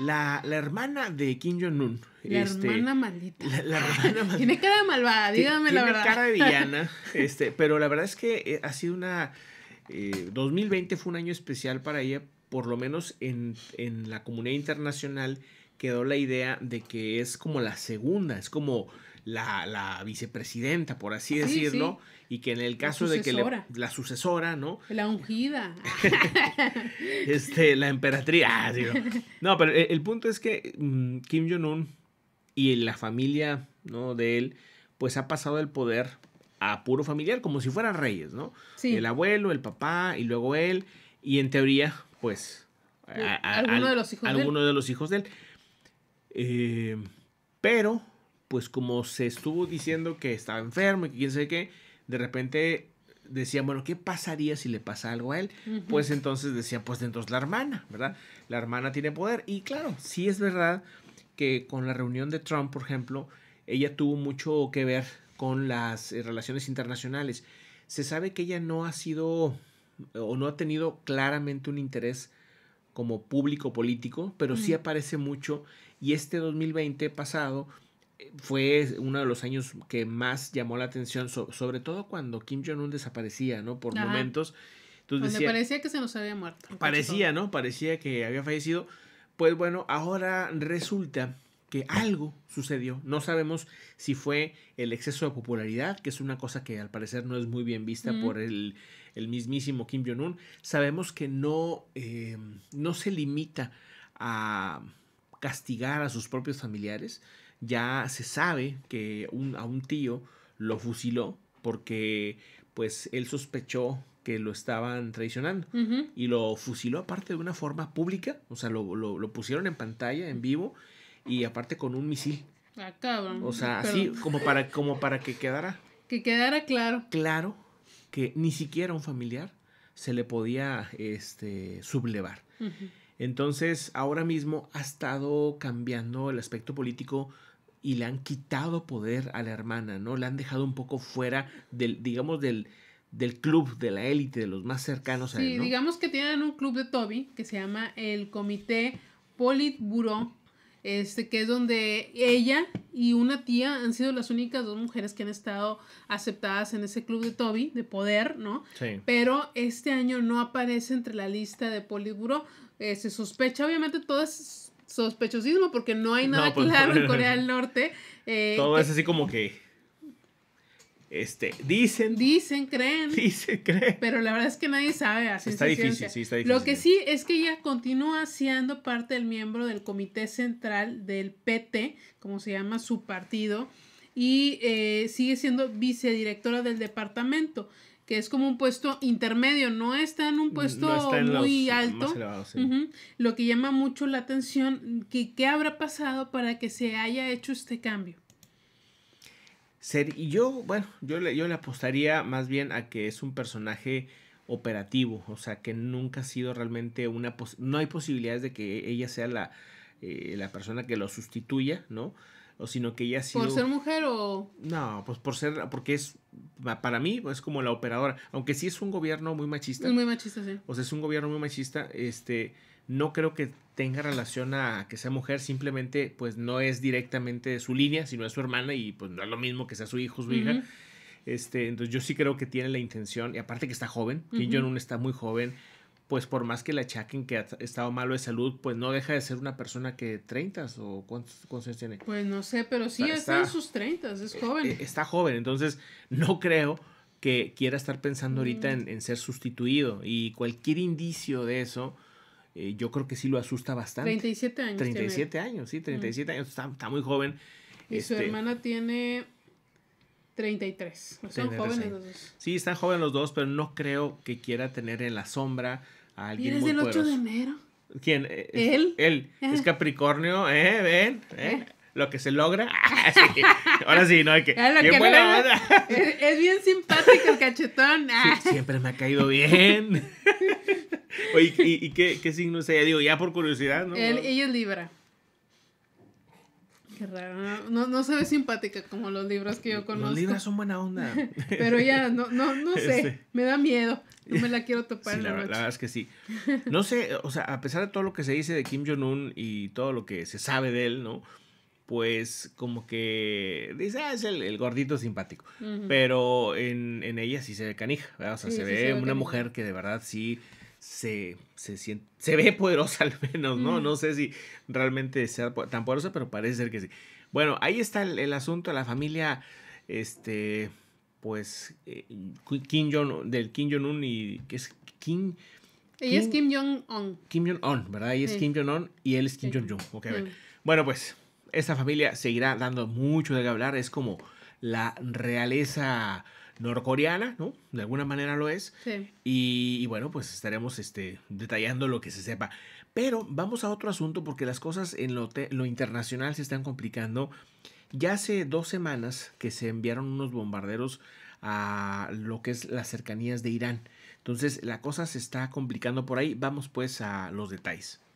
La, la, hermana de Kim Jong-un. La este, hermana maldita. La, hermana tiene cara de malvada, dígame la verdad. Tiene cara de villana, este, pero la verdad es que eh, ha sido una... 2020 eh, fue un año especial para ella, por lo menos en, en la comunidad internacional quedó la idea de que es como la segunda, es como la, vicepresidenta, por así decirlo, y que en el caso de que la sucesora, ¿no? La ungida. este, la emperatriz. Ah, no. pero e, el, punto es que mm, Kim Jong-un y la familia ¿no? de él, pues ha pasado el poder a puro familiar, como si fueran reyes, ¿no? El abuelo, el papá y luego él, y en teoría, pues... A, alguno, de los hijos alguno de los hijos de él. Eh, pero, pues como se estuvo diciendo que estaba enfermo y que quién sabe qué, de repente decían, bueno, ¿qué pasaría si le pasa algo a él? Pues entonces decía, pues entonces la hermana, ¿verdad? La hermana tiene poder. Y claro, sí es verdad que con la reunión de Trump, por ejemplo, ella tuvo mucho que ver con las eh, relaciones internacionales. Se sabe que ella no ha sido o no ha tenido claramente un interés como público político, pero sí aparece mucho y este 2020 pasado eh, fue uno de los años que más llamó la atención, sobre todo cuando Kim Jong-un desaparecía, ¿no? Por momentos. Entonces parecía que se nos había muerto. Parecía, ¿no? Parecía que había fallecido. Pues bueno, ahora resulta que algo sucedió. No sabemos si fue el exceso de popularidad, que es una cosa que al parecer no es muy bien vista por el, mismísimo Kim Jong-un. Sabemos que no, em, no se limita a castigar a sus propios familiares. Ya se sabe que a un tío lo fusiló porque pues él sospechó que lo estaban traicionando y lo fusiló aparte de una forma pública, o sea, lo, lo, lo pusieron en pantalla, en vivo, y aparte con un misil. Ah, cabrón. O sea, así como para, como para que quedara. Que quedara claro. Claro que ni siquiera un familiar se le podía este, sublevar. Entonces, ahora mismo ha estado cambiando el aspecto político y le han quitado poder a la hermana, ¿no? Le han dejado un poco fuera del, digamos, del, club, de la élite, de los más cercanos a él. Sí, digamos que tienen un club de Toby que se llama el Comité Politburo este, que es donde ella y una tía han sido las únicas dos mujeres que han estado aceptadas en ese club de Toby, de poder, ¿no? Sí. Pero este año no aparece entre la lista de Poliburo. Eh, se sospecha, obviamente, todo es sospechosismo porque no hay nada que pues, claro en Corea del Norte. Eh, todo es así como que este, dicen. Dicen, creen. Dicen, creen. Pero la verdad es que nadie sabe. Así está difícil, Lo que sí es que ella continúa siendo parte del miembro del comité central del PT, como se llama su partido, y eh, sigue siendo vicedirectora del departamento, que es como un puesto intermedio, no está en un puesto muy alto. Lo que llama mucho la atención, que, ¿qué habrá pasado para que se haya hecho este cambio? Ser, y yo, bueno, yo le, yo le apostaría más bien a que es un personaje operativo, o sea, que nunca ha sido realmente una... no hay posibilidades de que ella sea la, eh, la persona que lo sustituya, ¿no? O sino que ella ha ¿Por ser mujer o...? No, pues por ser... Porque es... Para mí pues, es como la operadora. Aunque sí es un gobierno muy machista. Muy machista, sí. O sea, es un gobierno muy machista, este... No creo que tenga relación a que sea mujer, simplemente pues no es directamente su línea, sino es su hermana y pues no es lo mismo que sea su hijo, su hija. Este, entonces yo sí creo que tiene la intención, y aparte que está joven, y yo Kim un está muy joven, pues por más que le achaquen que ha estado malo de salud, pues no deja de ser una persona que 30 o cuántos, años tiene. Pues no sé, pero sí está, en sus 30, es eh, joven. Eh, está joven, entonces no creo que quiera estar pensando ahorita mm. en, en, ser sustituido y cualquier indicio de eso, eh, yo creo que sí lo asusta bastante. 37 años. 37 años, sí, 37 años, está, muy joven. Y su este, hermana tiene 33. O son jóvenes los dos. Sí, están jóvenes los dos, pero no creo que quiera tener en la sombra a alguien. es del 8 de enero? ¿Quién? Eh, él. Él. Es Capricornio, ¿eh? Ven. ¿Eh? eh. Lo que se logra. Ah, Ahora sí, no hay que. Es, ah, buena es, es, bien simpático el cachetón. Ah. siempre me ha caído bien. Oye, ¿y, qué, qué, signo es ella? Digo, ya por curiosidad, ¿no? ella es Libra. Qué raro. No, no, se ve simpática como los libros que yo conozco. Los libros son buena onda. Pero ya, no, no, no sé. Este. Me da miedo. No me la quiero topar. en la, noche. la verdad es que sí. No sé, o sea, a pesar de todo lo que se dice de Kim Jong-un y todo lo que se sabe de él, ¿no? pues como que dice, ah, es el, gordito simpático. Pero en, ella sí se ve canija, o sea, se, ve una mujer que de verdad sí se, siente, se ve poderosa al menos, ¿no? No sé si realmente sea tan poderosa, pero parece ser que sí. Bueno, ahí está el, asunto de la familia, este, pues, eh, Kim Jong, del Kim Jong-un y, que es Kim... Ella es Kim Jong-un. Kim Jong-un, ¿verdad? Ella es Kim Jong-un y él es Kim Jong-un. Mm. Bueno, pues, esta familia seguirá dando mucho de qué hablar, es como la realeza norcoreana, ¿no? De alguna manera lo es. Sí. Y, bueno, pues estaremos este, detallando lo que se sepa. Pero vamos a otro asunto porque las cosas en lo, lo internacional se están complicando. Ya hace dos semanas que se enviaron unos bombarderos a lo que es las cercanías de Irán. Entonces la cosa se está complicando por ahí. Vamos pues a los detalles.